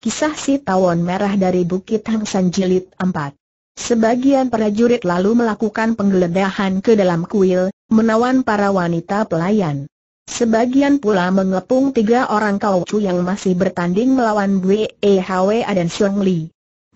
Kisah si tawon merah dari Bukit Hang San Jilid 4 Sebagian prajurit lalu melakukan penggeledahan ke dalam kuil, menawan para wanita pelayan. Sebagian pula mengepung tiga orang kaucu yang masih bertanding melawan Bwe Hwa dan Xiong Li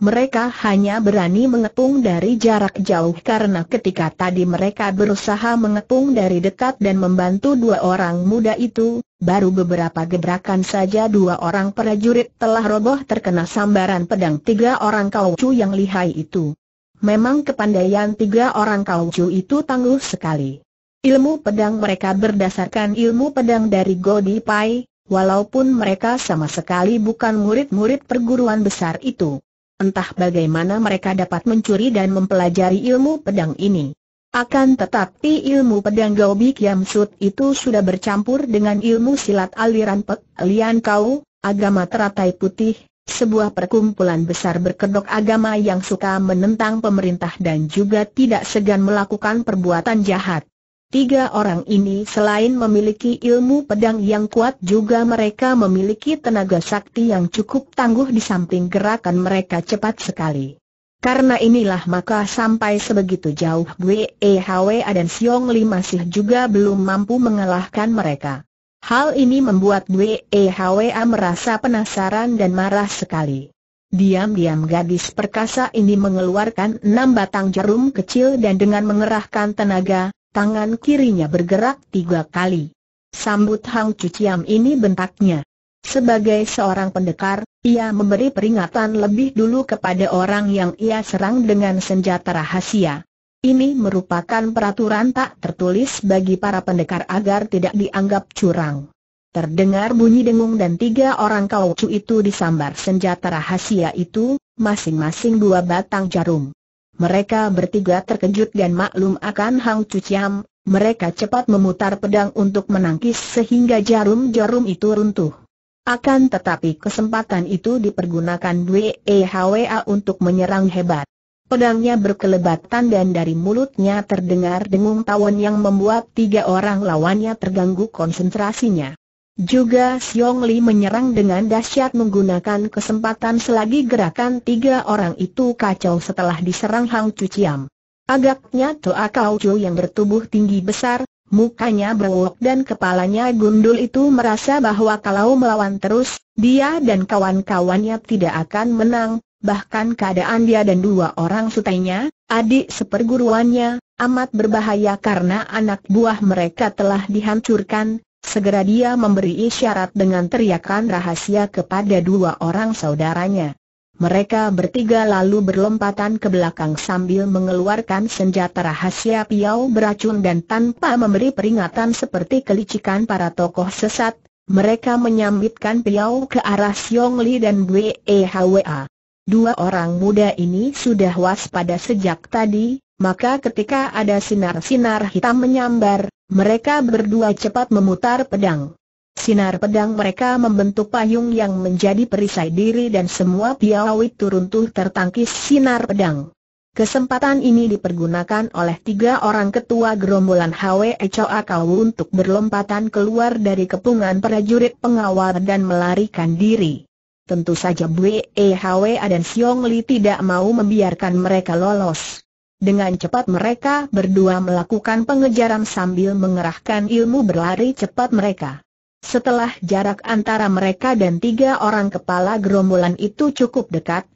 mereka hanya berani mengepung dari jarak jauh karena ketika tadi mereka berusaha mengepung dari dekat dan membantu dua orang muda itu, baru beberapa gebrakan saja dua orang prajurit telah roboh terkena sambaran pedang tiga orang kaucu yang lihai itu. Memang kepandaian tiga orang kaucu itu tangguh sekali. Ilmu pedang mereka berdasarkan ilmu pedang dari Godi Pai, walaupun mereka sama sekali bukan murid-murid perguruan besar itu entah bagaimana mereka dapat mencuri dan mempelajari ilmu pedang ini. Akan tetapi ilmu pedang Gobi Kiam Sud itu sudah bercampur dengan ilmu silat aliran Pek Lian Kau, agama teratai putih, sebuah perkumpulan besar berkedok agama yang suka menentang pemerintah dan juga tidak segan melakukan perbuatan jahat. Tiga orang ini selain memiliki ilmu pedang yang kuat juga mereka memiliki tenaga sakti yang cukup tangguh di samping gerakan mereka cepat sekali. Karena inilah maka sampai sebegitu jauh WEHWA dan Siong Li masih juga belum mampu mengalahkan mereka. Hal ini membuat WEHWA merasa penasaran dan marah sekali. Diam-diam gadis perkasa ini mengeluarkan enam batang jarum kecil dan dengan mengerahkan tenaga, Tangan kirinya bergerak tiga kali. Sambut Hang Cuciam ini bentaknya. Sebagai seorang pendekar, ia memberi peringatan lebih dulu kepada orang yang ia serang dengan senjata rahasia. Ini merupakan peraturan tak tertulis bagi para pendekar agar tidak dianggap curang. Terdengar bunyi dengung dan tiga orang kaucu itu disambar senjata rahasia itu, masing-masing dua batang jarum. Mereka bertiga terkejut dan maklum akan Hang Cuciam, mereka cepat memutar pedang untuk menangkis sehingga jarum-jarum itu runtuh. Akan tetapi kesempatan itu dipergunakan Dwe A untuk menyerang hebat. Pedangnya berkelebatan dan dari mulutnya terdengar dengung tawon yang membuat tiga orang lawannya terganggu konsentrasinya. Juga Xiong Li menyerang dengan dahsyat menggunakan kesempatan selagi gerakan tiga orang itu kacau setelah diserang Hang Cuciam. Agaknya Toa Kau Chu yang bertubuh tinggi besar, mukanya berwok dan kepalanya gundul itu merasa bahwa kalau melawan terus, dia dan kawan-kawannya tidak akan menang, bahkan keadaan dia dan dua orang sutainya, adik seperguruannya, amat berbahaya karena anak buah mereka telah dihancurkan, Segera dia memberi isyarat dengan teriakan rahasia kepada dua orang saudaranya. Mereka bertiga lalu berlompatan ke belakang sambil mengeluarkan senjata rahasia piau beracun dan tanpa memberi peringatan seperti kelicikan para tokoh sesat, mereka menyambitkan piau ke arah Siong Li dan Bwe A. Dua orang muda ini sudah waspada sejak tadi, maka ketika ada sinar-sinar hitam menyambar, mereka berdua cepat memutar pedang. Sinar pedang mereka membentuk payung yang menjadi perisai diri dan semua piawit turuntuh tertangkis sinar pedang. Kesempatan ini dipergunakan oleh tiga orang ketua gerombolan HW Choa Kau untuk berlompatan keluar dari kepungan prajurit pengawal dan melarikan diri. Tentu saja Bwe Hwe dan Siong Li tidak mau membiarkan mereka lolos. Dengan cepat mereka berdua melakukan pengejaran sambil mengerahkan ilmu berlari cepat mereka. Setelah jarak antara mereka dan tiga orang kepala gerombolan itu cukup dekat,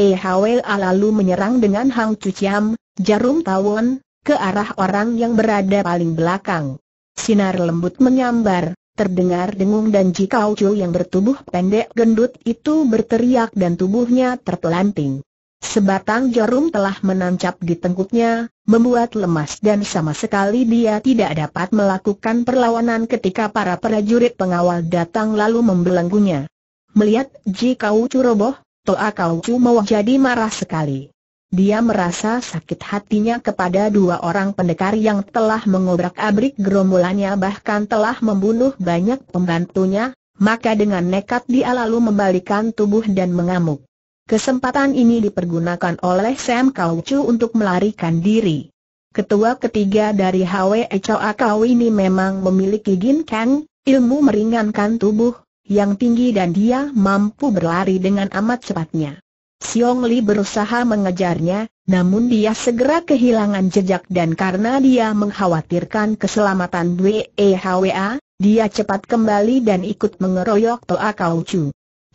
e Hwa lalu menyerang dengan Hang Cuciam, jarum tawon, ke arah orang yang berada paling belakang. Sinar lembut menyambar, terdengar dengung dan Jikau Chu yang bertubuh pendek gendut itu berteriak dan tubuhnya terpelanting. Sebatang jarum telah menancap di tengkuknya, membuat lemas dan sama sekali dia tidak dapat melakukan perlawanan ketika para prajurit pengawal datang lalu membelenggunya. Melihat Ji Kau Chu roboh, Toa Kau Chu jadi marah sekali. Dia merasa sakit hatinya kepada dua orang pendekar yang telah mengobrak-abrik gerombolannya bahkan telah membunuh banyak pembantunya, maka dengan nekat dia lalu membalikan tubuh dan mengamuk. Kesempatan ini dipergunakan oleh Sam Kau untuk melarikan diri. Ketua ketiga dari HWE Choa Kau ini memang memiliki Gin Kang, ilmu meringankan tubuh, yang tinggi dan dia mampu berlari dengan amat cepatnya. Siong Li berusaha mengejarnya, namun dia segera kehilangan jejak dan karena dia mengkhawatirkan keselamatan Hwa, dia cepat kembali dan ikut mengeroyok Toa Kau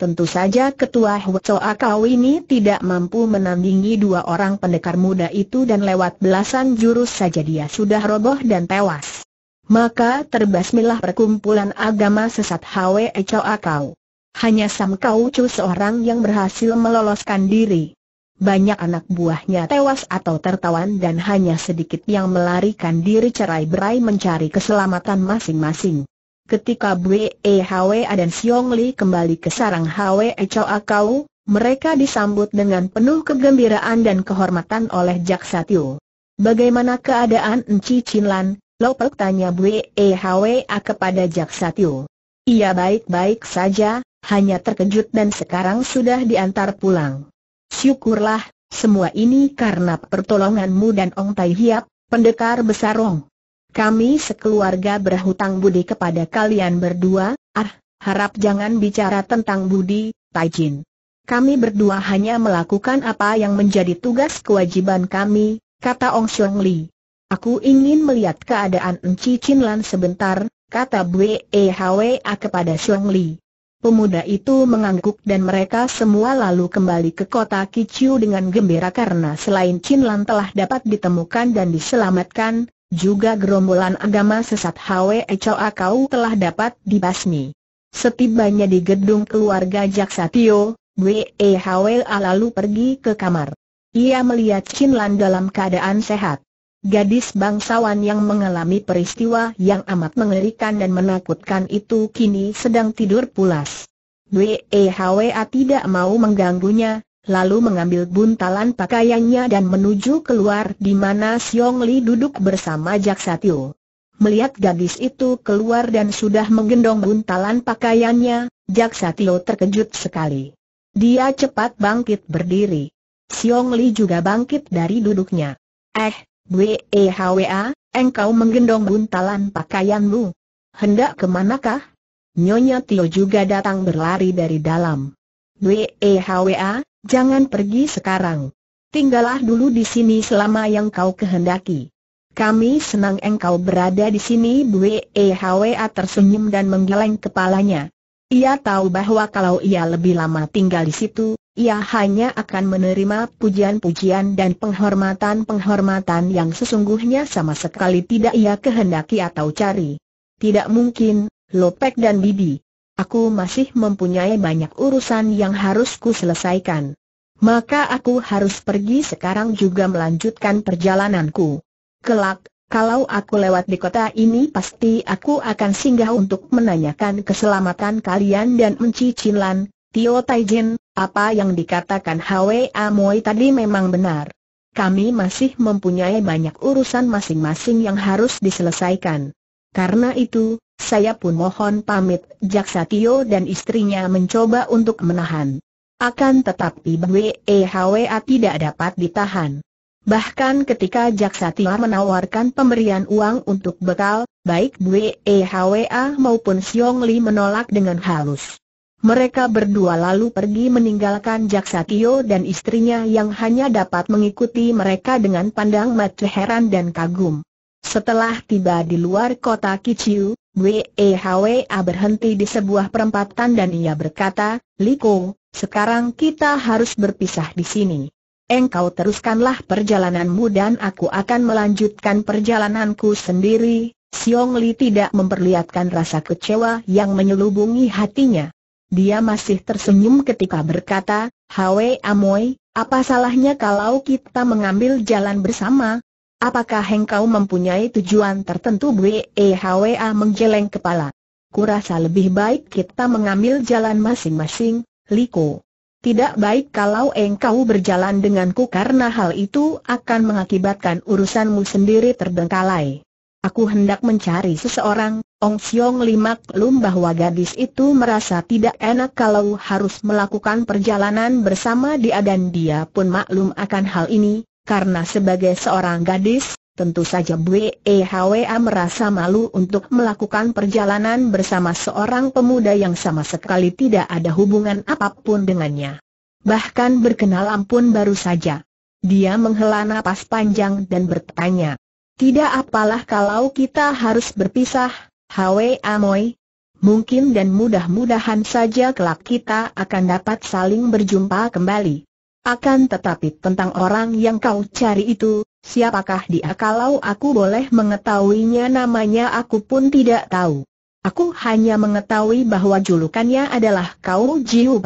Tentu saja ketua Hucoa kau ini tidak mampu menandingi dua orang pendekar muda itu dan lewat belasan jurus saja dia sudah roboh dan tewas. Maka terbasmilah perkumpulan agama sesat Hwe Choa Kau. Hanya Sam Kau Chu seorang yang berhasil meloloskan diri. Banyak anak buahnya tewas atau tertawan dan hanya sedikit yang melarikan diri cerai-berai mencari keselamatan masing-masing ketika Bwe e Hwe dan Siong Li kembali ke sarang Hwe Choa Kau, mereka disambut dengan penuh kegembiraan dan kehormatan oleh Jaksa Tio. Bagaimana keadaan Enci Chinlan? Lopek tanya Bwe e Hwe kepada Jaksa Tio. Ia baik-baik saja, hanya terkejut dan sekarang sudah diantar pulang. Syukurlah, semua ini karena pertolonganmu dan Ong Tai Hiap, pendekar besar Ong. Kami sekeluarga berhutang budi kepada kalian berdua, ah, harap jangan bicara tentang budi, Taijin. Kami berdua hanya melakukan apa yang menjadi tugas kewajiban kami, kata Ong Xiong Li. Aku ingin melihat keadaan Enci Chin Lan sebentar, kata Bwe Hwa kepada Xiong Li. Pemuda itu mengangguk dan mereka semua lalu kembali ke kota Kiciu dengan gembira karena selain Chin Lan telah dapat ditemukan dan diselamatkan, juga gerombolan agama sesat Hwe Choa Kau telah dapat dibasmi. Setibanya di gedung keluarga Jaksa Tio, Wee Hwe lalu pergi ke kamar. Ia melihat Chin Lan dalam keadaan sehat. Gadis bangsawan yang mengalami peristiwa yang amat mengerikan dan menakutkan itu kini sedang tidur pulas. Wei e Hwa tidak mau mengganggunya, lalu mengambil buntalan pakaiannya dan menuju keluar di mana Siong Li duduk bersama Jaksa Tio. Melihat gadis itu keluar dan sudah menggendong buntalan pakaiannya, Jaksa Tio terkejut sekali. Dia cepat bangkit berdiri. Siong Li juga bangkit dari duduknya. Eh, e W.E.H.W.A., engkau menggendong buntalan pakaianmu. Hendak kemanakah? Nyonya Tio juga datang berlari dari dalam. E W.E.H.W.A., Jangan pergi sekarang. Tinggallah dulu di sini selama yang kau kehendaki. Kami senang engkau berada di sini Hwa tersenyum dan menggeleng kepalanya. Ia tahu bahwa kalau ia lebih lama tinggal di situ, ia hanya akan menerima pujian-pujian dan penghormatan-penghormatan yang sesungguhnya sama sekali tidak ia kehendaki atau cari. Tidak mungkin, Lopek dan Bibi, aku masih mempunyai banyak urusan yang harus ku selesaikan. Maka aku harus pergi sekarang juga melanjutkan perjalananku. Kelak, kalau aku lewat di kota ini pasti aku akan singgah untuk menanyakan keselamatan kalian dan mencicilan, Tio Taijin, apa yang dikatakan Hwa Amoy tadi memang benar. Kami masih mempunyai banyak urusan masing-masing yang harus diselesaikan. Karena itu, saya pun mohon pamit, Jaksa Tio dan istrinya mencoba untuk menahan. Akan tetapi BWEHWA tidak dapat ditahan. Bahkan ketika Jaksa Tio menawarkan pemberian uang untuk bekal, baik BWEHWA maupun Siong Li menolak dengan halus. Mereka berdua lalu pergi meninggalkan Jaksa Tio dan istrinya yang hanya dapat mengikuti mereka dengan pandang mata heran dan kagum. Setelah tiba di luar kota Kiciu, WEHWA berhenti di sebuah perempatan dan ia berkata, Liko, sekarang kita harus berpisah di sini. Engkau teruskanlah perjalananmu dan aku akan melanjutkan perjalananku sendiri. Siong Li tidak memperlihatkan rasa kecewa yang menyelubungi hatinya. Dia masih tersenyum ketika berkata, Hwe Amoy, apa salahnya kalau kita mengambil jalan bersama, Apakah engkau mempunyai tujuan tertentu A menggeleng kepala? Kurasa lebih baik kita mengambil jalan masing-masing, Liko. Tidak baik kalau engkau berjalan denganku karena hal itu akan mengakibatkan urusanmu sendiri terbengkalai. Aku hendak mencari seseorang, Ong Siong Limak Lum bahwa gadis itu merasa tidak enak kalau harus melakukan perjalanan bersama dia dan dia pun maklum akan hal ini, karena sebagai seorang gadis, tentu saja E BEHWA merasa malu untuk melakukan perjalanan bersama seorang pemuda yang sama sekali tidak ada hubungan apapun dengannya. Bahkan berkenalan pun baru saja. Dia menghela nafas panjang dan bertanya, tidak apalah kalau kita harus berpisah, Hwa Moi. Mungkin dan mudah-mudahan saja kelak kita akan dapat saling berjumpa kembali. Akan tetapi tentang orang yang kau cari itu, siapakah dia kalau aku boleh mengetahuinya namanya aku pun tidak tahu. Aku hanya mengetahui bahwa julukannya adalah Kau Jiu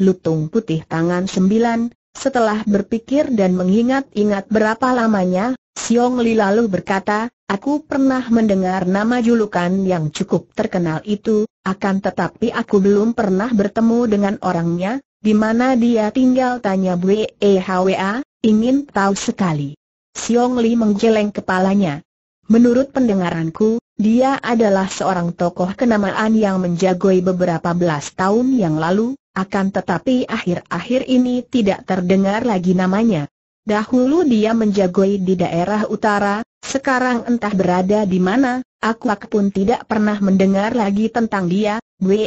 Lutung Putih Tangan Sembilan. Setelah berpikir dan mengingat-ingat berapa lamanya, Siong Li lalu berkata, Aku pernah mendengar nama julukan yang cukup terkenal itu, akan tetapi aku belum pernah bertemu dengan orangnya, di mana dia tinggal tanya BEHWA, ingin tahu sekali. Siong Li menggeleng kepalanya. Menurut pendengaranku, dia adalah seorang tokoh kenamaan yang menjagoi beberapa belas tahun yang lalu, akan tetapi akhir-akhir ini tidak terdengar lagi namanya. Dahulu dia menjagoi di daerah utara, sekarang entah berada di mana, Aku pun tidak pernah mendengar lagi tentang dia, aku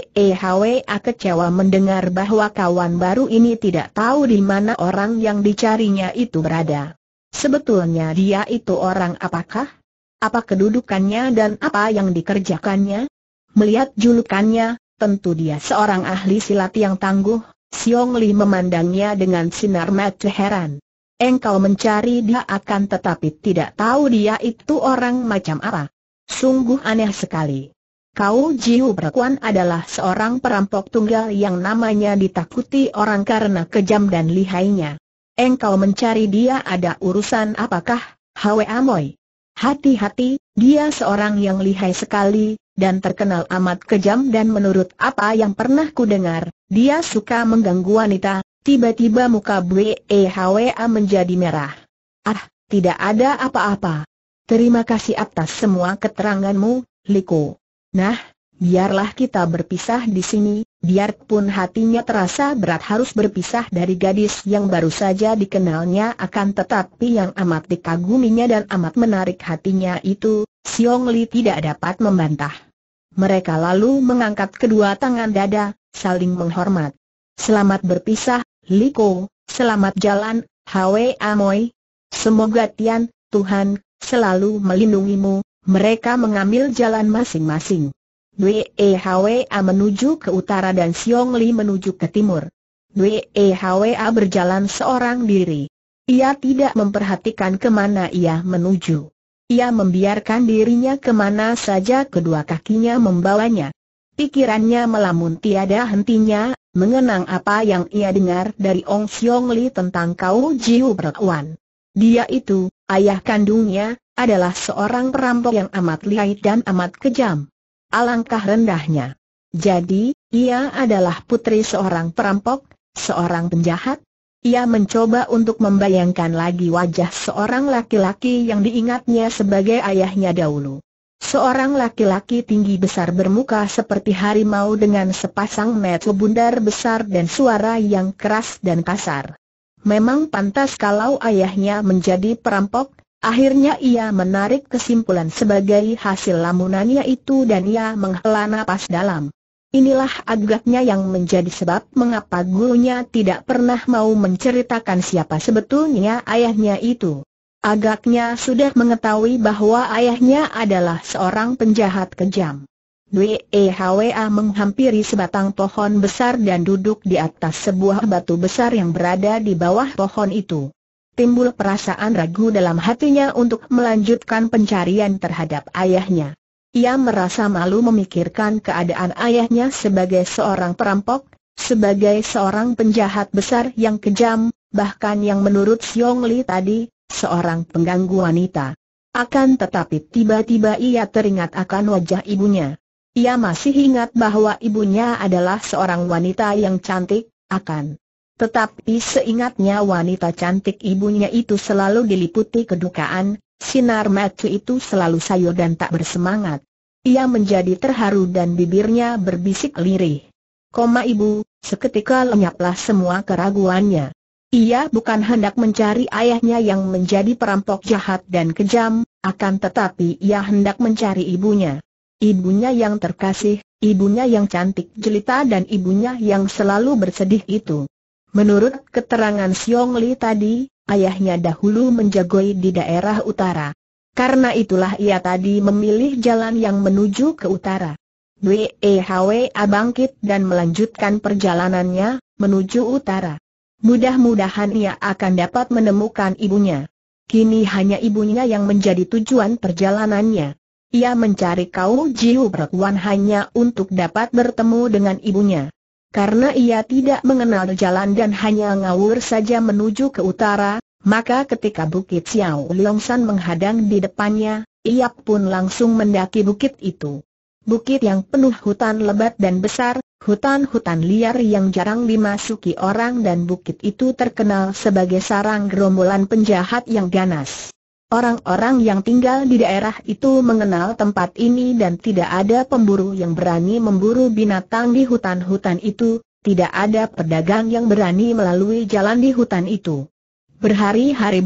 kecewa mendengar bahwa kawan baru ini tidak tahu di mana orang yang dicarinya itu berada. Sebetulnya dia itu orang apakah? Apa kedudukannya dan apa yang dikerjakannya? Melihat julukannya, tentu dia seorang ahli silat yang tangguh, Siong Li memandangnya dengan sinar mata heran. Engkau mencari dia akan tetapi tidak tahu dia itu orang macam apa. Sungguh aneh sekali. Kau Jiu berkuan adalah seorang perampok tunggal yang namanya ditakuti orang karena kejam dan lihainya. Engkau mencari dia ada urusan apakah, Hwe Amoy? Hati-hati, dia seorang yang lihai sekali, dan terkenal amat kejam dan menurut apa yang pernah ku dengar, dia suka mengganggu wanita, tiba-tiba muka Bwe A menjadi merah. Ah, tidak ada apa-apa. Terima kasih atas semua keteranganmu, Liko. Nah, biarlah kita berpisah di sini, biarpun hatinya terasa berat harus berpisah dari gadis yang baru saja dikenalnya akan tetapi yang amat dikaguminya dan amat menarik hatinya itu, Siong Li tidak dapat membantah. Mereka lalu mengangkat kedua tangan dada, saling menghormat. Selamat berpisah, Liko, selamat jalan, Hwe Amoy. Semoga Tian, Tuhan, selalu melindungimu, mereka mengambil jalan masing-masing. Hwa menuju ke utara dan Xiong Li menuju ke timur. Hwa berjalan seorang diri. Ia tidak memperhatikan kemana ia menuju. Ia membiarkan dirinya kemana saja kedua kakinya membawanya. Pikirannya melamun tiada hentinya, mengenang apa yang ia dengar dari Ong Xiong Li tentang Kau Jiu dia itu, ayah kandungnya, adalah seorang perampok yang amat lihai dan amat kejam. Alangkah rendahnya. Jadi, ia adalah putri seorang perampok, seorang penjahat. Ia mencoba untuk membayangkan lagi wajah seorang laki-laki yang diingatnya sebagai ayahnya dahulu. Seorang laki-laki tinggi besar bermuka seperti harimau dengan sepasang mata bundar besar dan suara yang keras dan kasar. Memang pantas kalau ayahnya menjadi perampok, akhirnya ia menarik kesimpulan sebagai hasil lamunannya itu dan ia menghela napas dalam. Inilah agaknya yang menjadi sebab mengapa gurunya tidak pernah mau menceritakan siapa sebetulnya ayahnya itu. Agaknya sudah mengetahui bahwa ayahnya adalah seorang penjahat kejam. Dwe Hwa menghampiri sebatang pohon besar dan duduk di atas sebuah batu besar yang berada di bawah pohon itu. Timbul perasaan ragu dalam hatinya untuk melanjutkan pencarian terhadap ayahnya. Ia merasa malu memikirkan keadaan ayahnya sebagai seorang perampok, sebagai seorang penjahat besar yang kejam, bahkan yang menurut Siong Li tadi, seorang pengganggu wanita. Akan tetapi tiba-tiba ia teringat akan wajah ibunya. Ia masih ingat bahwa ibunya adalah seorang wanita yang cantik, akan. Tetapi seingatnya wanita cantik ibunya itu selalu diliputi kedukaan, sinar mata itu selalu sayur dan tak bersemangat. Ia menjadi terharu dan bibirnya berbisik lirih. Koma ibu, seketika lenyaplah semua keraguannya. Ia bukan hendak mencari ayahnya yang menjadi perampok jahat dan kejam, akan tetapi ia hendak mencari ibunya ibunya yang terkasih, ibunya yang cantik jelita dan ibunya yang selalu bersedih itu. Menurut keterangan Siong Li tadi, ayahnya dahulu menjagoi di daerah utara. Karena itulah ia tadi memilih jalan yang menuju ke utara. Dwe bangkit dan melanjutkan perjalanannya, menuju utara. Mudah-mudahan ia akan dapat menemukan ibunya. Kini hanya ibunya yang menjadi tujuan perjalanannya. Ia mencari kau Jiu Berkuan hanya untuk dapat bertemu dengan ibunya. Karena ia tidak mengenal jalan dan hanya ngawur saja menuju ke utara, maka ketika Bukit Xiao Longsan menghadang di depannya, ia pun langsung mendaki bukit itu. Bukit yang penuh hutan lebat dan besar, hutan-hutan liar yang jarang dimasuki orang dan bukit itu terkenal sebagai sarang gerombolan penjahat yang ganas. Orang-orang yang tinggal di daerah itu mengenal tempat ini dan tidak ada pemburu yang berani memburu binatang di hutan-hutan itu, tidak ada pedagang yang berani melalui jalan di hutan itu. Berhari-hari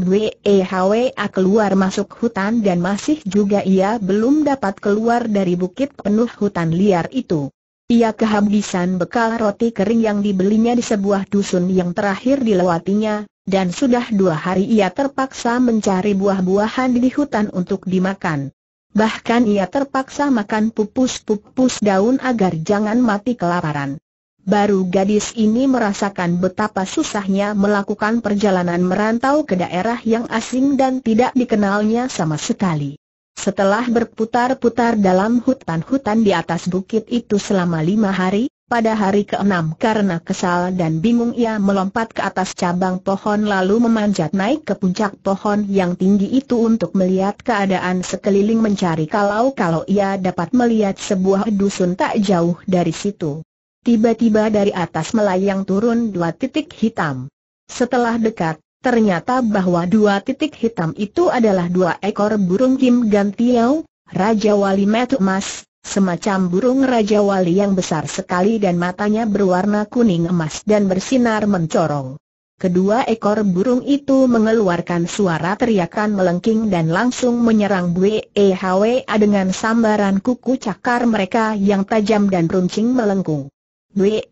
Hwa keluar masuk hutan dan masih juga ia belum dapat keluar dari bukit penuh hutan liar itu. Ia kehabisan bekal roti kering yang dibelinya di sebuah dusun yang terakhir dilewatinya, dan sudah dua hari ia terpaksa mencari buah-buahan di hutan untuk dimakan. Bahkan ia terpaksa makan pupus-pupus daun agar jangan mati kelaparan. Baru gadis ini merasakan betapa susahnya melakukan perjalanan merantau ke daerah yang asing dan tidak dikenalnya sama sekali. Setelah berputar-putar dalam hutan-hutan di atas bukit itu selama lima hari, pada hari keenam karena kesal dan bingung ia melompat ke atas cabang pohon lalu memanjat naik ke puncak pohon yang tinggi itu untuk melihat keadaan sekeliling mencari kalau-kalau ia dapat melihat sebuah dusun tak jauh dari situ. Tiba-tiba dari atas melayang turun dua titik hitam. Setelah dekat, ternyata bahwa dua titik hitam itu adalah dua ekor burung Kim Gantiau, Raja Wali Metu Emas, semacam burung Raja Wali yang besar sekali dan matanya berwarna kuning emas dan bersinar mencorong. Kedua ekor burung itu mengeluarkan suara teriakan melengking dan langsung menyerang Bwe dengan sambaran kuku cakar mereka yang tajam dan runcing melengkung. Bwe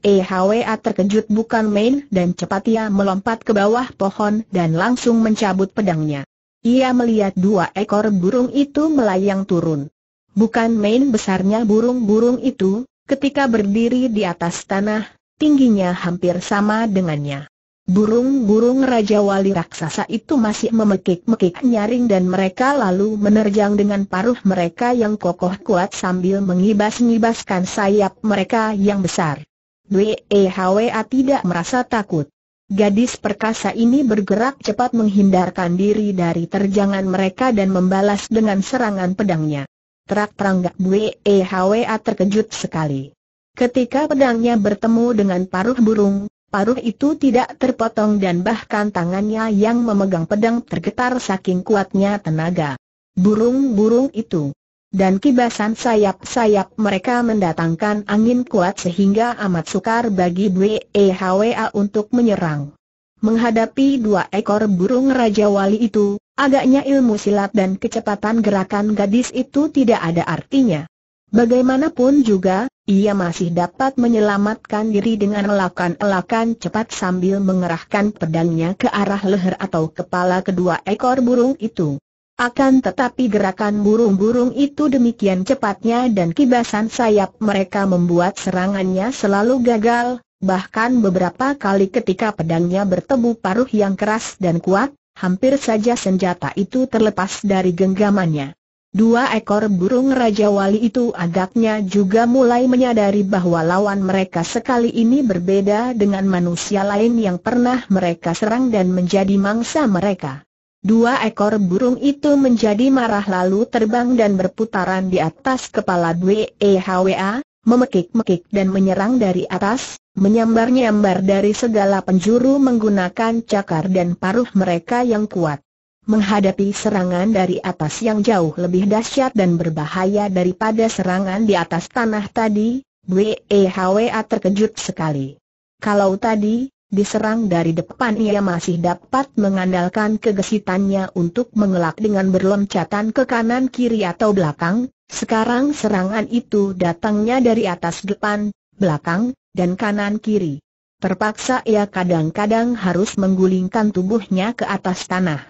terkejut bukan main dan cepat ia melompat ke bawah pohon dan langsung mencabut pedangnya. Ia melihat dua ekor burung itu melayang turun. Bukan main besarnya burung-burung itu, ketika berdiri di atas tanah, tingginya hampir sama dengannya. Burung-burung Raja Wali Raksasa itu masih memekik-mekik nyaring dan mereka lalu menerjang dengan paruh mereka yang kokoh kuat sambil mengibas-ngibaskan sayap mereka yang besar. WEHWA tidak merasa takut. Gadis perkasa ini bergerak cepat menghindarkan diri dari terjangan mereka dan membalas dengan serangan pedangnya. Terak teranggak Bue Hwa eh, terkejut sekali. Ketika pedangnya bertemu dengan paruh burung, paruh itu tidak terpotong dan bahkan tangannya yang memegang pedang tergetar saking kuatnya tenaga. Burung-burung itu dan kibasan sayap-sayap mereka mendatangkan angin kuat sehingga amat sukar bagi Bwe eh, Hwa untuk menyerang. Menghadapi dua ekor burung Raja Wali itu, agaknya ilmu silat dan kecepatan gerakan gadis itu tidak ada artinya. Bagaimanapun juga, ia masih dapat menyelamatkan diri dengan elakan-elakan cepat sambil mengerahkan pedangnya ke arah leher atau kepala kedua ekor burung itu. Akan tetapi gerakan burung-burung itu demikian cepatnya dan kibasan sayap mereka membuat serangannya selalu gagal, bahkan beberapa kali ketika pedangnya bertemu paruh yang keras dan kuat, hampir saja senjata itu terlepas dari genggamannya. Dua ekor burung Raja Wali itu agaknya juga mulai menyadari bahwa lawan mereka sekali ini berbeda dengan manusia lain yang pernah mereka serang dan menjadi mangsa mereka. Dua ekor burung itu menjadi marah lalu terbang dan berputaran di atas kepala Dwe Hwa, memekik-mekik dan menyerang dari atas, menyambar-nyambar dari segala penjuru menggunakan cakar dan paruh mereka yang kuat. Menghadapi serangan dari atas yang jauh lebih dahsyat dan berbahaya daripada serangan di atas tanah tadi, Wehwa terkejut sekali. Kalau tadi, diserang dari depan ia masih dapat mengandalkan kegesitannya untuk mengelak dengan berloncatan ke kanan kiri atau belakang, sekarang serangan itu datangnya dari atas depan, belakang, dan kanan kiri. Terpaksa ia kadang-kadang harus menggulingkan tubuhnya ke atas tanah.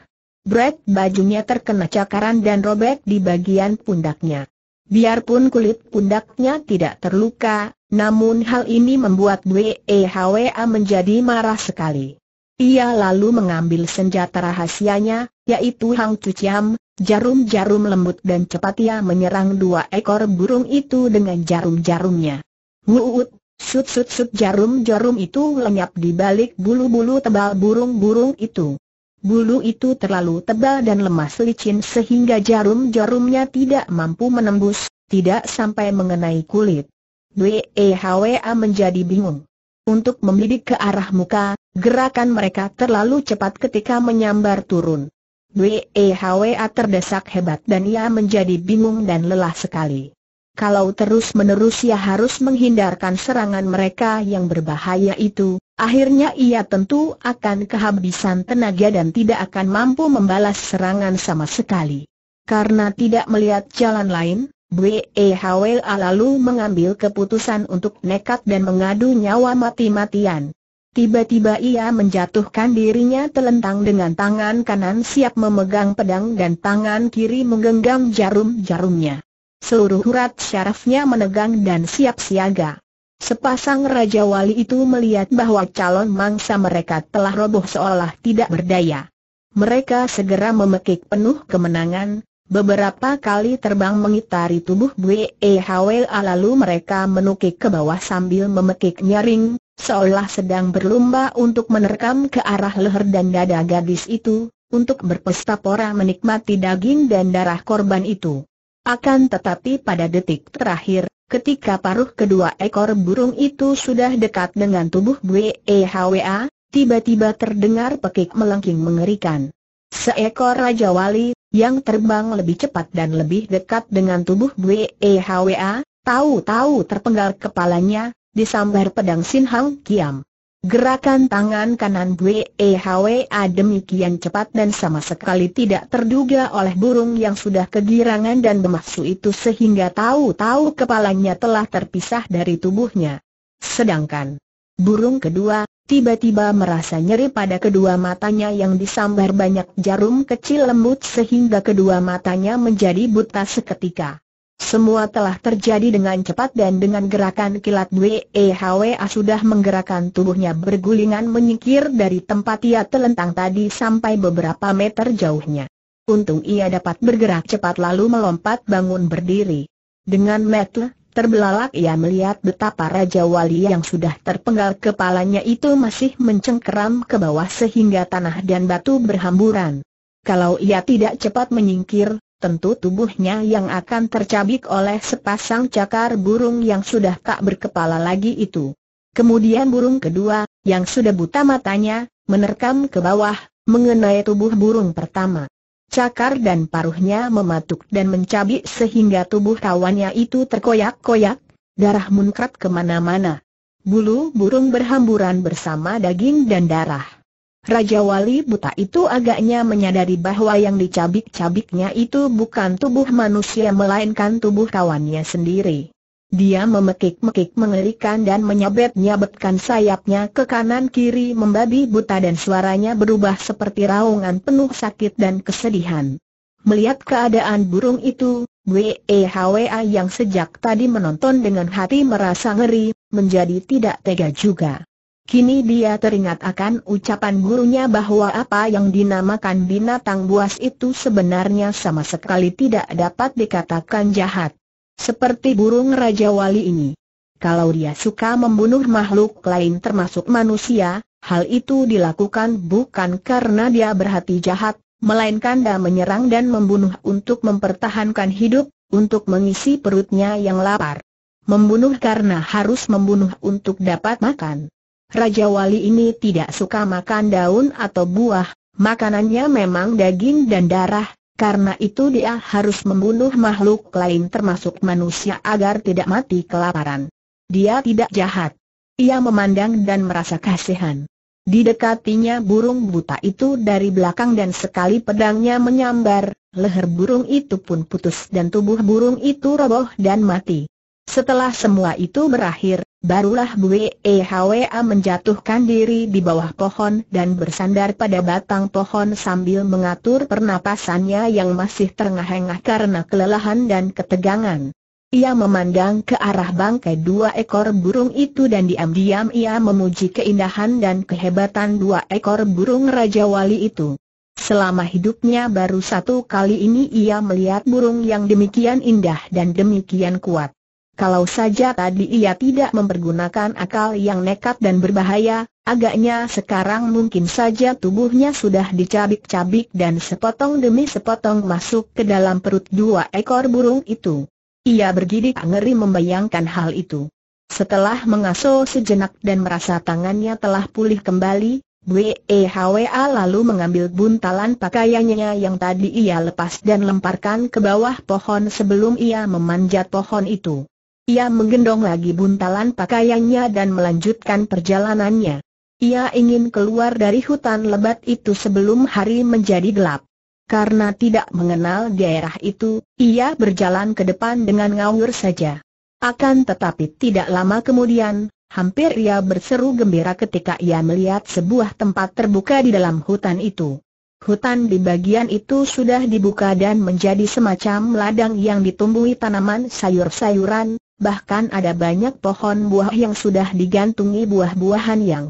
Brett bajunya terkena cakaran dan robek di bagian pundaknya. Biarpun kulit pundaknya tidak terluka, namun hal ini membuat Wehwa Hwa menjadi marah sekali. Ia lalu mengambil senjata rahasianya, yaitu Hang Cuciam, jarum-jarum lembut dan cepat ia menyerang dua ekor burung itu dengan jarum-jarumnya. Wuut, sut-sut-sut jarum-jarum itu lenyap di balik bulu-bulu tebal burung-burung itu. Bulu itu terlalu tebal dan lemas licin sehingga jarum-jarumnya tidak mampu menembus, tidak sampai mengenai kulit. Wehwa menjadi bingung. Untuk membidik ke arah muka, gerakan mereka terlalu cepat ketika menyambar turun. Wehwa terdesak hebat dan ia menjadi bingung dan lelah sekali. Kalau terus-menerus ia harus menghindarkan serangan mereka yang berbahaya itu, akhirnya ia tentu akan kehabisan tenaga dan tidak akan mampu membalas serangan sama sekali. Karena tidak melihat jalan lain, BEHWA lalu mengambil keputusan untuk nekat dan mengadu nyawa mati-matian. Tiba-tiba ia menjatuhkan dirinya telentang dengan tangan kanan siap memegang pedang dan tangan kiri menggenggam jarum-jarumnya. Seluruh urat syarafnya menegang dan siap siaga. Sepasang Raja Wali itu melihat bahwa calon mangsa mereka telah roboh seolah tidak berdaya. Mereka segera memekik penuh kemenangan, Beberapa kali terbang mengitari tubuh BEHWA e lalu mereka menukik ke bawah sambil memekik nyaring, seolah sedang berlomba untuk menerkam ke arah leher dan dada gadis itu, untuk berpesta pora menikmati daging dan darah korban itu. Akan tetapi pada detik terakhir, ketika paruh kedua ekor burung itu sudah dekat dengan tubuh BEHWA, e tiba-tiba terdengar pekik melengking mengerikan. Seekor Raja Wali yang terbang lebih cepat dan lebih dekat dengan tubuh A tahu-tahu terpenggal kepalanya, disambar pedang Sin Hang Kiam. Gerakan tangan kanan A demikian cepat dan sama sekali tidak terduga oleh burung yang sudah kegirangan dan bermaksu itu sehingga tahu-tahu kepalanya telah terpisah dari tubuhnya. Sedangkan burung kedua, tiba-tiba merasa nyeri pada kedua matanya yang disambar banyak jarum kecil lembut sehingga kedua matanya menjadi buta seketika. Semua telah terjadi dengan cepat dan dengan gerakan kilat WEHWA sudah menggerakkan tubuhnya bergulingan menyingkir dari tempat ia telentang tadi sampai beberapa meter jauhnya. Untung ia dapat bergerak cepat lalu melompat bangun berdiri. Dengan metle, Terbelalak ia melihat betapa Raja Wali yang sudah terpenggal kepalanya itu masih mencengkeram ke bawah sehingga tanah dan batu berhamburan. Kalau ia tidak cepat menyingkir, tentu tubuhnya yang akan tercabik oleh sepasang cakar burung yang sudah tak berkepala lagi itu. Kemudian burung kedua, yang sudah buta matanya, menerkam ke bawah, mengenai tubuh burung pertama. Cakar dan paruhnya mematuk dan mencabik sehingga tubuh kawannya itu terkoyak-koyak, darah munkrat kemana-mana. Bulu burung berhamburan bersama daging dan darah. Raja Wali Buta itu agaknya menyadari bahwa yang dicabik-cabiknya itu bukan tubuh manusia melainkan tubuh kawannya sendiri. Dia memekik-mekik mengerikan dan menyabet-nyabetkan sayapnya ke kanan-kiri membabi buta dan suaranya berubah seperti raungan penuh sakit dan kesedihan. Melihat keadaan burung itu, WEHWA yang sejak tadi menonton dengan hati merasa ngeri, menjadi tidak tega juga. Kini dia teringat akan ucapan gurunya bahwa apa yang dinamakan binatang buas itu sebenarnya sama sekali tidak dapat dikatakan jahat. Seperti burung Raja Wali ini. Kalau dia suka membunuh makhluk lain termasuk manusia, hal itu dilakukan bukan karena dia berhati jahat, melainkan dia menyerang dan membunuh untuk mempertahankan hidup, untuk mengisi perutnya yang lapar. Membunuh karena harus membunuh untuk dapat makan. Raja Wali ini tidak suka makan daun atau buah, makanannya memang daging dan darah, karena itu dia harus membunuh makhluk lain termasuk manusia agar tidak mati kelaparan. Dia tidak jahat. Ia memandang dan merasa kasihan. Di dekatinya burung buta itu dari belakang dan sekali pedangnya menyambar, leher burung itu pun putus dan tubuh burung itu roboh dan mati. Setelah semua itu berakhir, Barulah Bue A menjatuhkan diri di bawah pohon dan bersandar pada batang pohon sambil mengatur pernapasannya yang masih terengah-engah karena kelelahan dan ketegangan. Ia memandang ke arah bangkai dua ekor burung itu dan diam-diam ia memuji keindahan dan kehebatan dua ekor burung Raja Wali itu. Selama hidupnya baru satu kali ini ia melihat burung yang demikian indah dan demikian kuat. Kalau saja tadi ia tidak mempergunakan akal yang nekat dan berbahaya, agaknya sekarang mungkin saja tubuhnya sudah dicabik-cabik dan sepotong demi sepotong masuk ke dalam perut dua ekor burung itu. Ia bergidik ngeri membayangkan hal itu. Setelah mengasuh sejenak dan merasa tangannya telah pulih kembali, WEHWA lalu mengambil buntalan pakaiannya yang tadi ia lepas dan lemparkan ke bawah pohon sebelum ia memanjat pohon itu. Ia menggendong lagi buntalan pakaiannya dan melanjutkan perjalanannya. Ia ingin keluar dari hutan lebat itu sebelum hari menjadi gelap. Karena tidak mengenal daerah itu, ia berjalan ke depan dengan ngawur saja. Akan tetapi tidak lama kemudian, hampir ia berseru gembira ketika ia melihat sebuah tempat terbuka di dalam hutan itu. Hutan di bagian itu sudah dibuka dan menjadi semacam ladang yang ditumbuhi tanaman sayur-sayuran, bahkan ada banyak pohon buah yang sudah digantungi buah-buahan yang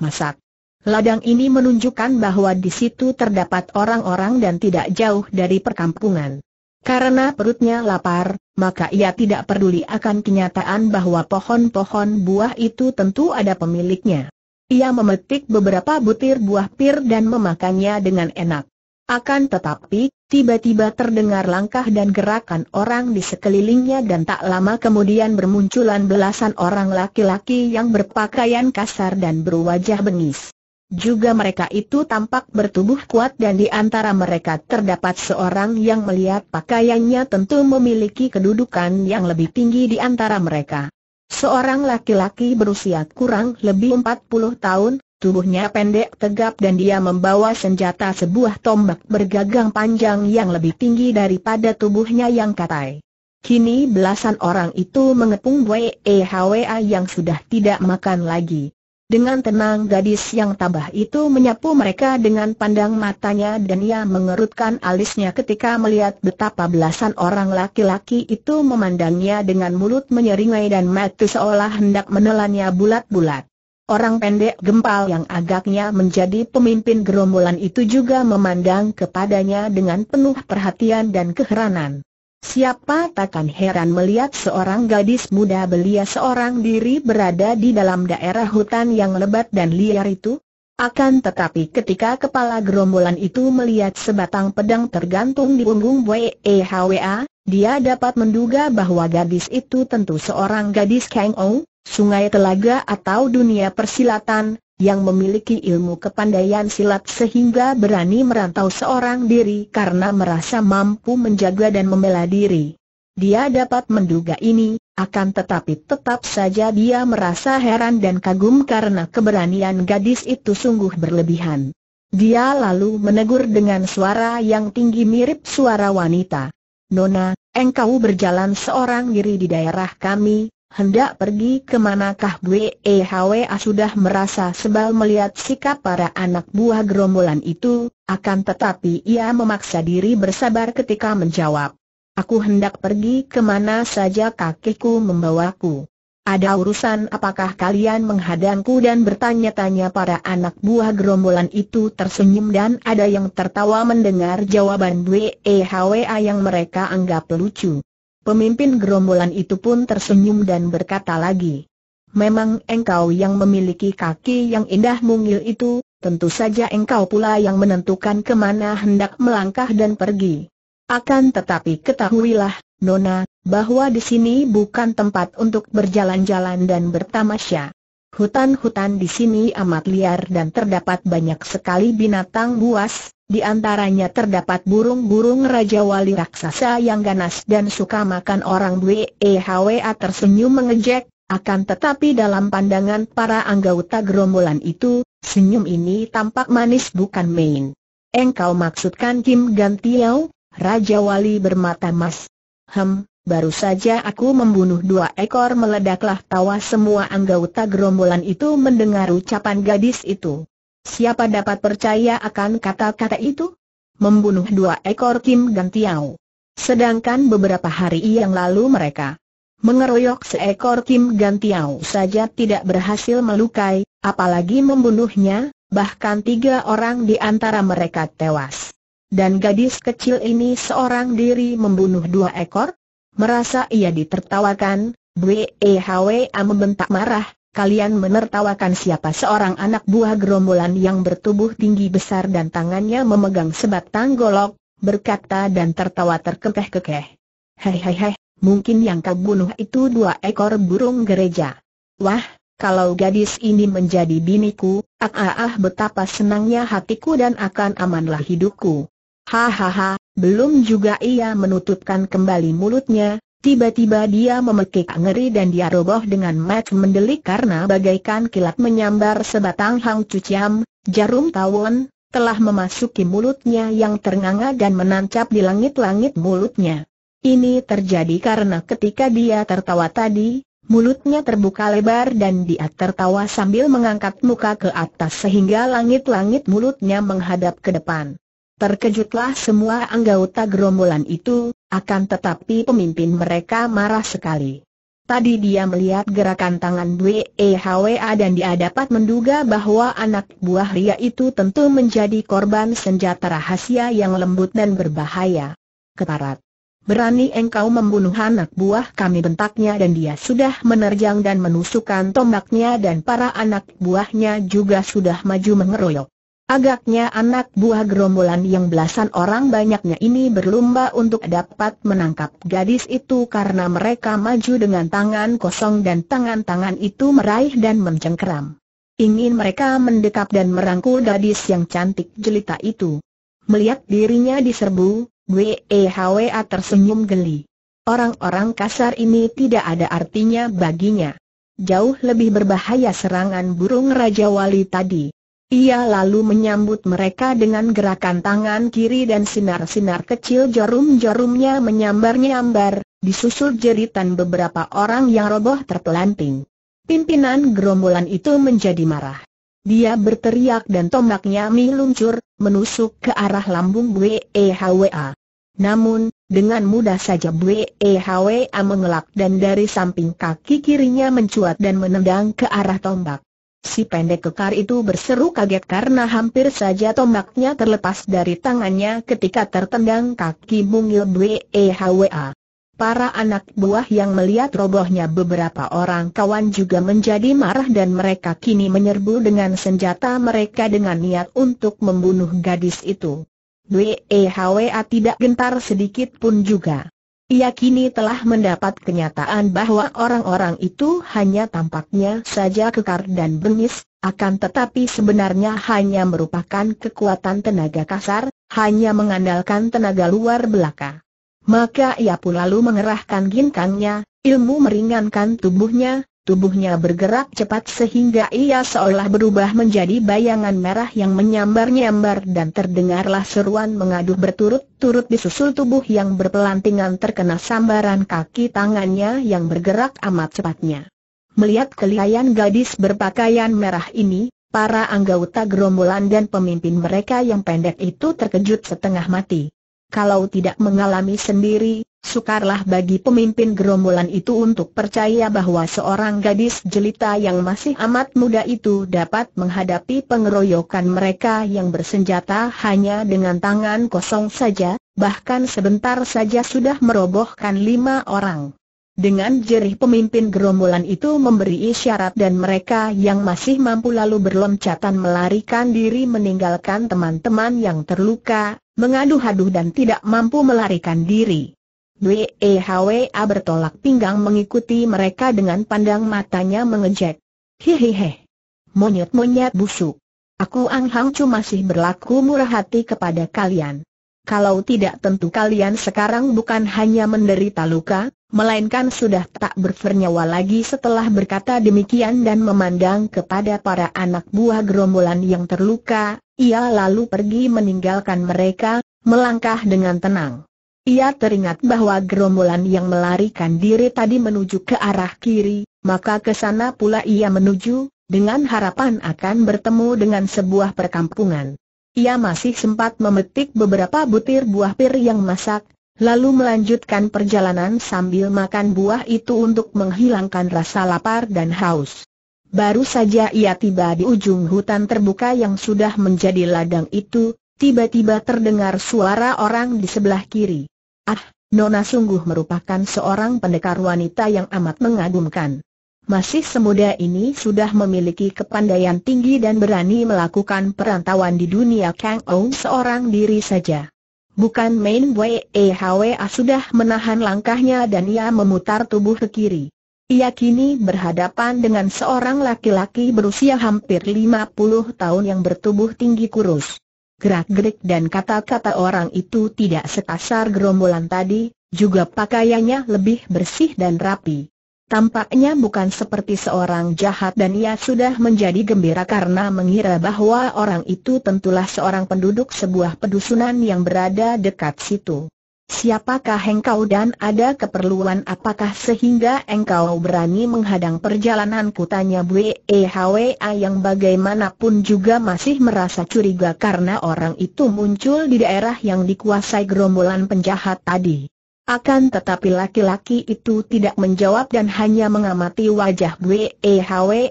masak. Ladang ini menunjukkan bahwa di situ terdapat orang-orang dan tidak jauh dari perkampungan. Karena perutnya lapar, maka ia tidak peduli akan kenyataan bahwa pohon-pohon buah itu tentu ada pemiliknya. Ia memetik beberapa butir buah pir dan memakannya dengan enak. Akan tetapi, Tiba-tiba terdengar langkah dan gerakan orang di sekelilingnya dan tak lama kemudian bermunculan belasan orang laki-laki yang berpakaian kasar dan berwajah bengis. Juga mereka itu tampak bertubuh kuat dan di antara mereka terdapat seorang yang melihat pakaiannya tentu memiliki kedudukan yang lebih tinggi di antara mereka. Seorang laki-laki berusia kurang lebih 40 tahun, Tubuhnya pendek tegap dan dia membawa senjata sebuah tombak bergagang panjang yang lebih tinggi daripada tubuhnya yang katai. Kini belasan orang itu mengepung WEHWA yang sudah tidak makan lagi. Dengan tenang gadis yang tabah itu menyapu mereka dengan pandang matanya dan ia mengerutkan alisnya ketika melihat betapa belasan orang laki-laki itu memandangnya dengan mulut menyeringai dan mati seolah hendak menelannya bulat-bulat. Orang pendek gempal yang agaknya menjadi pemimpin gerombolan itu juga memandang kepadanya dengan penuh perhatian dan keheranan. Siapa takkan heran melihat seorang gadis muda belia seorang diri berada di dalam daerah hutan yang lebat dan liar itu? Akan tetapi ketika kepala gerombolan itu melihat sebatang pedang tergantung di punggung WEHWA, dia dapat menduga bahwa gadis itu tentu seorang gadis Kang Ong sungai telaga atau dunia persilatan, yang memiliki ilmu kepandaian silat sehingga berani merantau seorang diri karena merasa mampu menjaga dan membela diri. Dia dapat menduga ini, akan tetapi tetap saja dia merasa heran dan kagum karena keberanian gadis itu sungguh berlebihan. Dia lalu menegur dengan suara yang tinggi mirip suara wanita. Nona, engkau berjalan seorang diri di daerah kami, hendak pergi ke manakah Hwa sudah merasa sebal melihat sikap para anak buah gerombolan itu, akan tetapi ia memaksa diri bersabar ketika menjawab. Aku hendak pergi ke mana saja kakekku membawaku. Ada urusan apakah kalian menghadangku dan bertanya-tanya para anak buah gerombolan itu tersenyum dan ada yang tertawa mendengar jawaban Wehwa yang mereka anggap lucu. Pemimpin gerombolan itu pun tersenyum dan berkata lagi. Memang engkau yang memiliki kaki yang indah mungil itu, tentu saja engkau pula yang menentukan kemana hendak melangkah dan pergi. Akan tetapi ketahuilah, Nona, bahwa di sini bukan tempat untuk berjalan-jalan dan bertamasya. Hutan-hutan di sini amat liar dan terdapat banyak sekali binatang buas, di antaranya terdapat burung-burung Raja Wali Raksasa yang ganas dan suka makan orang WEHWA tersenyum mengejek, akan tetapi dalam pandangan para anggota gerombolan itu, senyum ini tampak manis bukan main. Engkau maksudkan Kim Gantiau, Raja Wali bermata emas? Hem, Baru saja aku membunuh dua ekor meledaklah tawa semua anggota gerombolan itu mendengar ucapan gadis itu. Siapa dapat percaya akan kata-kata itu? Membunuh dua ekor Kim Gantiau. Sedangkan beberapa hari yang lalu mereka mengeroyok seekor Kim Gantiau saja tidak berhasil melukai, apalagi membunuhnya, bahkan tiga orang di antara mereka tewas. Dan gadis kecil ini seorang diri membunuh dua ekor? Merasa ia ditertawakan, BEHWA membentak marah, kalian menertawakan siapa seorang anak buah gerombolan yang bertubuh tinggi besar dan tangannya memegang sebatang golok, berkata dan tertawa terkekeh-kekeh. hei, mungkin yang kau bunuh itu dua ekor burung gereja. Wah, kalau gadis ini menjadi biniku, ah ah, ah betapa senangnya hatiku dan akan amanlah hidupku. Hahaha, belum juga ia menutupkan kembali mulutnya, tiba-tiba dia memekik ngeri dan dia roboh dengan mat mendelik karena bagaikan kilat menyambar sebatang hang cuciam, jarum tawon, telah memasuki mulutnya yang ternganga dan menancap di langit-langit mulutnya. Ini terjadi karena ketika dia tertawa tadi, mulutnya terbuka lebar dan dia tertawa sambil mengangkat muka ke atas sehingga langit-langit mulutnya menghadap ke depan. Terkejutlah semua anggota gerombolan itu, akan tetapi pemimpin mereka marah sekali. Tadi dia melihat gerakan tangan WEHWA dan dia dapat menduga bahwa anak buah Ria itu tentu menjadi korban senjata rahasia yang lembut dan berbahaya. Keparat. Berani engkau membunuh anak buah kami bentaknya dan dia sudah menerjang dan menusukkan tombaknya dan para anak buahnya juga sudah maju mengeroyok. Agaknya anak buah gerombolan yang belasan orang banyaknya ini berlomba untuk dapat menangkap gadis itu karena mereka maju dengan tangan kosong dan tangan-tangan itu meraih dan mencengkeram. Ingin mereka mendekap dan merangkul gadis yang cantik jelita itu. Melihat dirinya diserbu, WEHWA tersenyum geli. Orang-orang kasar ini tidak ada artinya baginya. Jauh lebih berbahaya serangan burung Raja Wali tadi. Ia lalu menyambut mereka dengan gerakan tangan kiri dan sinar-sinar kecil jarum-jarumnya menyambar-nyambar, disusul jeritan beberapa orang yang roboh terpelanting. Pimpinan gerombolan itu menjadi marah. Dia berteriak dan tombaknya meluncur, menusuk ke arah lambung Bwehwa. Namun, dengan mudah saja Bwehwa mengelak dan dari samping kaki kirinya mencuat dan menendang ke arah tombak. Si pendek kekar itu berseru kaget karena hampir saja tombaknya terlepas dari tangannya ketika tertendang kaki mungil BEHWA. Para anak buah yang melihat robohnya beberapa orang kawan juga menjadi marah dan mereka kini menyerbu dengan senjata mereka dengan niat untuk membunuh gadis itu. BEHWA tidak gentar sedikit pun juga. Ia kini telah mendapat kenyataan bahwa orang-orang itu hanya tampaknya saja kekar dan bengis, akan tetapi sebenarnya hanya merupakan kekuatan tenaga kasar, hanya mengandalkan tenaga luar belaka. Maka ia pun lalu mengerahkan ginkangnya, ilmu meringankan tubuhnya, Tubuhnya bergerak cepat sehingga ia seolah berubah menjadi bayangan merah yang menyambar-nyambar dan terdengarlah seruan mengadu berturut-turut disusul tubuh yang berpelantingan terkena sambaran kaki tangannya yang bergerak amat cepatnya. Melihat kelihayan gadis berpakaian merah ini, para anggota gerombolan dan pemimpin mereka yang pendek itu terkejut setengah mati. Kalau tidak mengalami sendiri, Sukarlah bagi pemimpin gerombolan itu untuk percaya bahwa seorang gadis jelita yang masih amat muda itu dapat menghadapi pengeroyokan mereka yang bersenjata hanya dengan tangan kosong saja, bahkan sebentar saja sudah merobohkan lima orang. Dengan jerih pemimpin gerombolan itu memberi isyarat dan mereka yang masih mampu lalu berloncatan melarikan diri meninggalkan teman-teman yang terluka, mengadu-adu dan tidak mampu melarikan diri. BEHWA bertolak pinggang mengikuti mereka dengan pandang matanya mengejek. Hihihe. Monyet-monyet busuk. Aku Ang Chu masih berlaku murah hati kepada kalian. Kalau tidak tentu kalian sekarang bukan hanya menderita luka, melainkan sudah tak bernyawa lagi setelah berkata demikian dan memandang kepada para anak buah gerombolan yang terluka, ia lalu pergi meninggalkan mereka, melangkah dengan tenang. Ia teringat bahwa gerombolan yang melarikan diri tadi menuju ke arah kiri, maka ke sana pula ia menuju, dengan harapan akan bertemu dengan sebuah perkampungan. Ia masih sempat memetik beberapa butir buah pir yang masak, lalu melanjutkan perjalanan sambil makan buah itu untuk menghilangkan rasa lapar dan haus. Baru saja ia tiba di ujung hutan terbuka yang sudah menjadi ladang itu, tiba-tiba terdengar suara orang di sebelah kiri. Ah, Nona sungguh merupakan seorang pendekar wanita yang amat mengagumkan. Masih semuda ini sudah memiliki kepandaian tinggi dan berani melakukan perantauan di dunia Kang Ong seorang diri saja. Bukan main e WEHWA sudah menahan langkahnya dan ia memutar tubuh ke kiri. Ia kini berhadapan dengan seorang laki-laki berusia hampir lima puluh tahun yang bertubuh tinggi kurus. Gerak-gerik dan kata-kata orang itu tidak sekasar gerombolan tadi, juga pakaiannya lebih bersih dan rapi. Tampaknya bukan seperti seorang jahat dan ia sudah menjadi gembira karena mengira bahwa orang itu tentulah seorang penduduk sebuah pedusunan yang berada dekat situ. Siapakah engkau dan ada keperluan apakah sehingga engkau berani menghadang perjalananku? Tanya A yang bagaimanapun juga masih merasa curiga karena orang itu muncul di daerah yang dikuasai gerombolan penjahat tadi. Akan tetapi laki-laki itu tidak menjawab dan hanya mengamati wajah E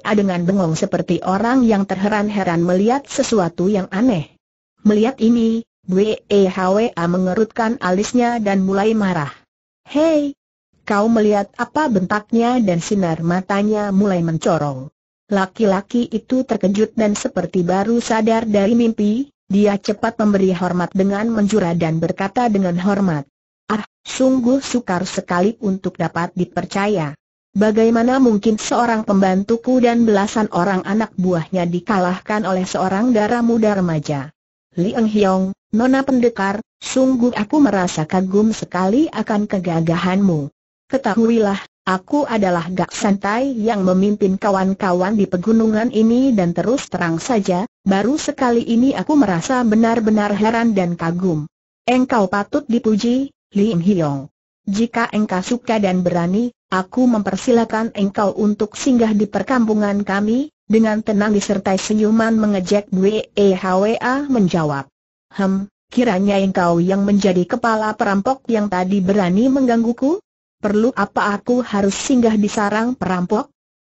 A dengan bengong seperti orang yang terheran-heran melihat sesuatu yang aneh. Melihat ini, Wehwa mengerutkan alisnya dan mulai marah. Hei! Kau melihat apa bentaknya dan sinar matanya mulai mencorong. Laki-laki itu terkejut dan seperti baru sadar dari mimpi, dia cepat memberi hormat dengan menjura dan berkata dengan hormat. Ah, sungguh sukar sekali untuk dapat dipercaya. Bagaimana mungkin seorang pembantuku dan belasan orang anak buahnya dikalahkan oleh seorang darah muda remaja? Liang Hiong, Nona Pendekar, sungguh aku merasa kagum sekali akan kegagahanmu. Ketahuilah, aku adalah Gak Santai yang memimpin kawan-kawan di pegunungan ini dan terus terang saja, baru sekali ini aku merasa benar-benar heran dan kagum. Engkau patut dipuji, Lim Hyong. Jika engkau suka dan berani, aku mempersilakan engkau untuk singgah di perkampungan kami, dengan tenang disertai senyuman mengejek Bwe Hwa menjawab. Hem, kiranya engkau yang menjadi kepala perampok yang tadi berani menggangguku? Perlu apa aku harus singgah di sarang perampok?